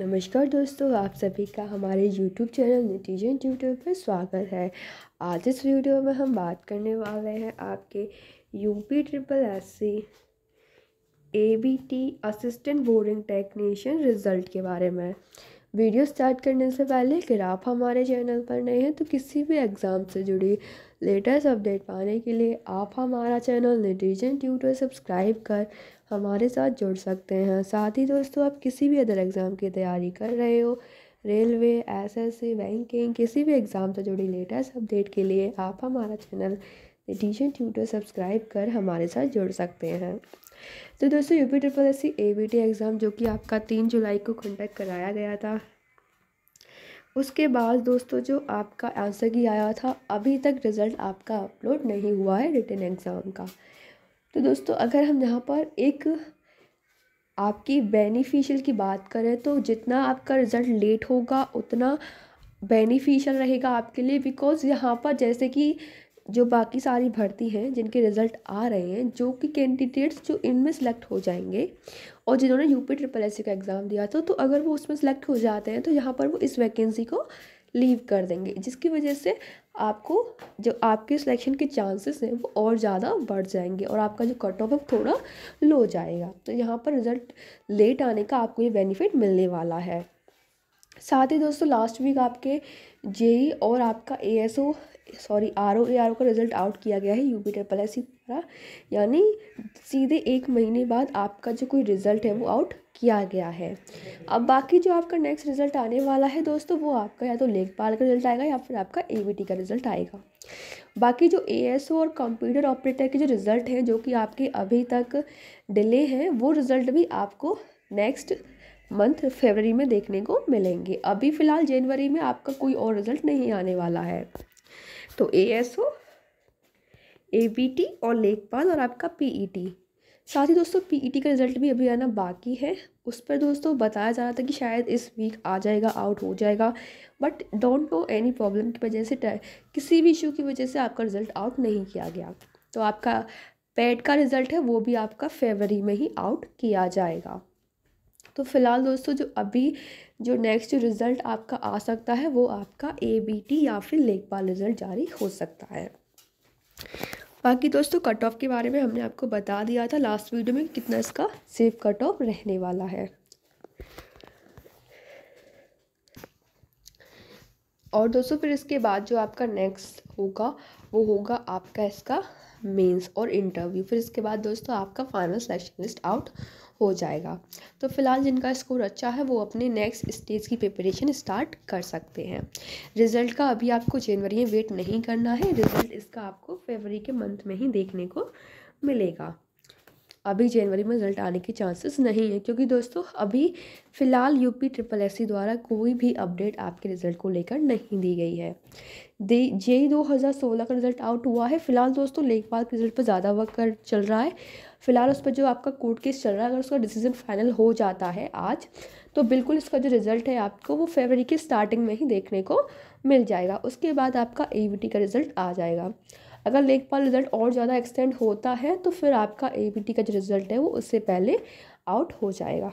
नमस्कार दोस्तों आप सभी का हमारे YouTube चैनल नितिजन यूट्यूब पर स्वागत है आज इस वीडियो में हम बात करने वाले हैं आपके UP triple S C A B T assistant boarding technician result के बारे में वीडियो स्टार्ट करने से पहले अगर आप हमारे चैनल पर नए हैं तो किसी भी एग्ज़ाम से जुड़ी लेटेस्ट अपडेट पाने के लिए आप हमारा चैनल निटीजन ट्यूटर सब्सक्राइब कर हमारे साथ जुड़ सकते हैं साथ ही दोस्तों आप किसी भी अदर एग्ज़ाम की तैयारी कर रहे हो रेलवे एस बैंकिंग किसी भी एग्ज़ाम से जुड़ी लेटेस्ट अपडेट के लिए आप हमारा चैनल निटीजन ट्यूटर सब्सक्राइब कर हमारे साथ जुड़ सकते हैं तो दोस्तों U P triple S C A B T exam जो कि आपका तीन जुलाई को कंडक्ट कराया गया था उसके बाद दोस्तों जो आपका आंसर की आया था अभी तक रिज़ल्ट आपका अपलोड नहीं हुआ है रिटर्न एग्ज़ाम का तो दोस्तों अगर हम यहाँ पर एक आपकी बेनिफिशियल की बात करें तो जितना आपका रिज़ल्ट लेट होगा उतना बेनिफिशियल रहेगा आपके लिए बिकॉज़ यहाँ पर जैसे कि जो बाकी सारी भर्ती हैं जिनके रिज़ल्ट आ रहे हैं जो कि कैंडिडेट्स जो इनमें सेलेक्ट हो जाएंगे और जिन्होंने यूपी ट्रिपल एस का एग्ज़ाम दिया था तो अगर वो उसमें सेलेक्ट हो जाते हैं तो यहाँ पर वो इस वैकेंसी को लीव कर देंगे जिसकी वजह से आपको जो आपके सिलेक्शन के चांसेस हैं वो और ज़्यादा बढ़ जाएंगे और आपका जो कट ऑफ है थोड़ा लो जाएगा तो यहाँ पर रिज़ल्ट लेट आने का आपको ये बेनिफिट मिलने वाला है साथ ही दोस्तों लास्ट वीक आपके जेई e और आपका A sorry R O A R O का रिजल्ट आउट किया गया है यू पी ट्रिपल एस द्वारा यानी सीधे एक महीने बाद आपका जो कोई रिजल्ट है वो आउट किया गया है अब बाकी जो आपका नेक्स्ट रिजल्ट आने वाला है दोस्तों वो आपका या तो लेखपाल का रिजल्ट आएगा या फिर आपका ए का रिजल्ट आएगा बाकी जो ए और कंप्यूटर ऑपरेटर के जो रिज़ल्ट हैं जो कि आपके अभी तक डिले हैं वो रिज़ल्ट भी आपको नेक्स्ट मंथ फरवरी में देखने को मिलेंगे अभी फ़िलहाल जनवरी में आपका कोई और रिजल्ट नहीं आने वाला है तो A S O A B T और लेखपाल और आपका पी ई टी साथ ही दोस्तों पी ई टी का रिज़ल्ट भी अभी आना बाकी है उस पर दोस्तों बताया जा रहा था कि शायद इस वीक आ जाएगा आउट हो जाएगा but don't know any problem की वजह से किसी भी इशू की वजह से आपका रिज़ल्ट आउट नहीं किया गया तो आपका पेड का रिज़ल्ट है वो भी आपका फेबररी में ही आउट किया जाएगा तो फ़िलहाल दोस्तों जो अभी जो नेक्स्ट रिज़ल्ट आपका आ सकता है वो आपका ए बी टी या फिर लेखपाल रिज़ल्ट जारी हो सकता है बाकी दोस्तों कट ऑफ के बारे में हमने आपको बता दिया था लास्ट वीडियो में कितना इसका सेफ कट ऑफ रहने वाला है और दोस्तों फिर इसके बाद जो आपका नेक्स्ट होगा वो होगा आपका इसका मेंस और इंटरव्यू फिर इसके बाद दोस्तों आपका फाइनल लिस्ट आउट हो जाएगा तो फ़िलहाल जिनका स्कोर अच्छा है वो अपने नेक्स्ट स्टेज की प्रिपरेशन स्टार्ट कर सकते हैं रिज़ल्ट का अभी आपको जनवरी में वेट नहीं करना है रिज़ल्ट इसका आपको फेबरी के मंथ में ही देखने को मिलेगा अभी जनवरी में रिजल्ट आने के चांसेस नहीं है क्योंकि दोस्तों अभी फ़िलहाल यूपी ट्रिपल एस द्वारा कोई भी अपडेट आपके रिजल्ट को लेकर नहीं दी गई है दे जे दो हज़ार सोलह का रिजल्ट आउट हुआ है फिलहाल दोस्तों लेखपाल के रिजल्ट पर ज़्यादा वर्क कर चल रहा है फिलहाल उस पर जो आपका कोर्ट केस चल रहा है अगर उसका डिसीजन फाइनल हो जाता है आज तो बिल्कुल इसका जो रिज़ल्ट है आपको वो फरवरी की स्टार्टिंग में ही देखने को मिल जाएगा उसके बाद आपका ए का रिज़ल्ट आ जाएगा अगर लेखपाल रिजल्ट और ज़्यादा एक्सटेंड होता है तो फिर आपका ए का जो रिज़ल्ट है वो उससे पहले आउट हो जाएगा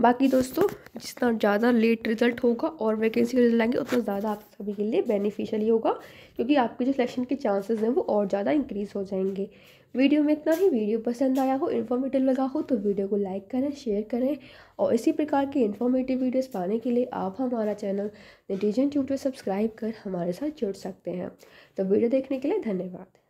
बाकी दोस्तों जितना ज़्यादा लेट रिजल्ट होगा और वैकेंसी का रिजल्ट आएंगे उतना ज़्यादा आप सभी के लिए बेनिफिशियल ही होगा क्योंकि आपके जो सिलेक्शन के चांसेस हैं वो और ज़्यादा इंक्रीज़ हो जाएंगे वीडियो में इतना ही वीडियो पसंद आया हो इन्फॉर्मेटिव लगा हो तो वीडियो को लाइक करें शेयर करें और इसी प्रकार के इन्फॉर्मेटिव वीडियोस पाने के लिए आप हमारा चैनल नटीजन पर सब्सक्राइब कर हमारे साथ जुड़ सकते हैं तो वीडियो देखने के लिए धन्यवाद